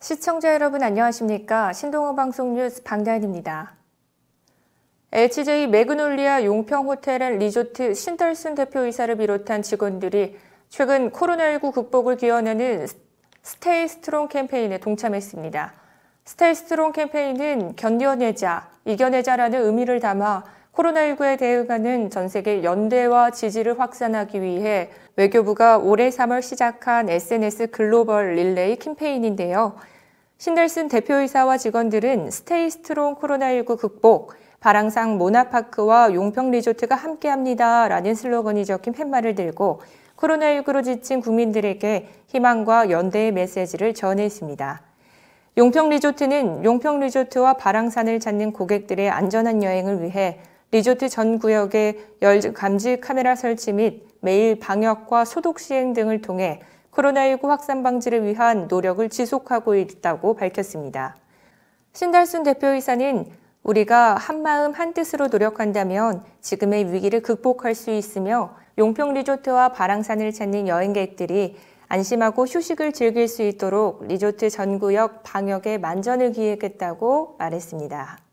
시청자 여러분 안녕하십니까? 신동호 방송 뉴스 방다입니다 LCJ 매그놀리아 용평호텔 앤 리조트 신달순 대표이사를 비롯한 직원들이 최근 코로나19 극복을 기원하는 스테이 스트롱 캠페인에 동참했습니다. 스테이 스트롱 캠페인은 견뎌내자, 이겨내자라는 의미를 담아 코로나19에 대응하는 전 세계 연대와 지지를 확산하기 위해 외교부가 올해 3월 시작한 SNS 글로벌 릴레이 캠페인인데요. 신델슨 대표이사와 직원들은 스테이 스트롱 코로나19 극복, 바랑상 모나파크와 용평 리조트가 함께합니다. 라는 슬로건이 적힌 팻말을 들고 코로나19로 지친 국민들에게 희망과 연대의 메시지를 전했습니다. 용평 리조트는 용평 리조트와 바랑산을 찾는 고객들의 안전한 여행을 위해 리조트 전 구역에 감지 카메라 설치 및 매일 방역과 소독 시행 등을 통해 코로나19 확산 방지를 위한 노력을 지속하고 있다고 밝혔습니다. 신달순 대표이사는 우리가 한마음 한뜻으로 노력한다면 지금의 위기를 극복할 수 있으며 용평 리조트와 바랑산을 찾는 여행객들이 안심하고 휴식을 즐길 수 있도록 리조트 전구역 방역에 만전을 기하겠다고 말했습니다.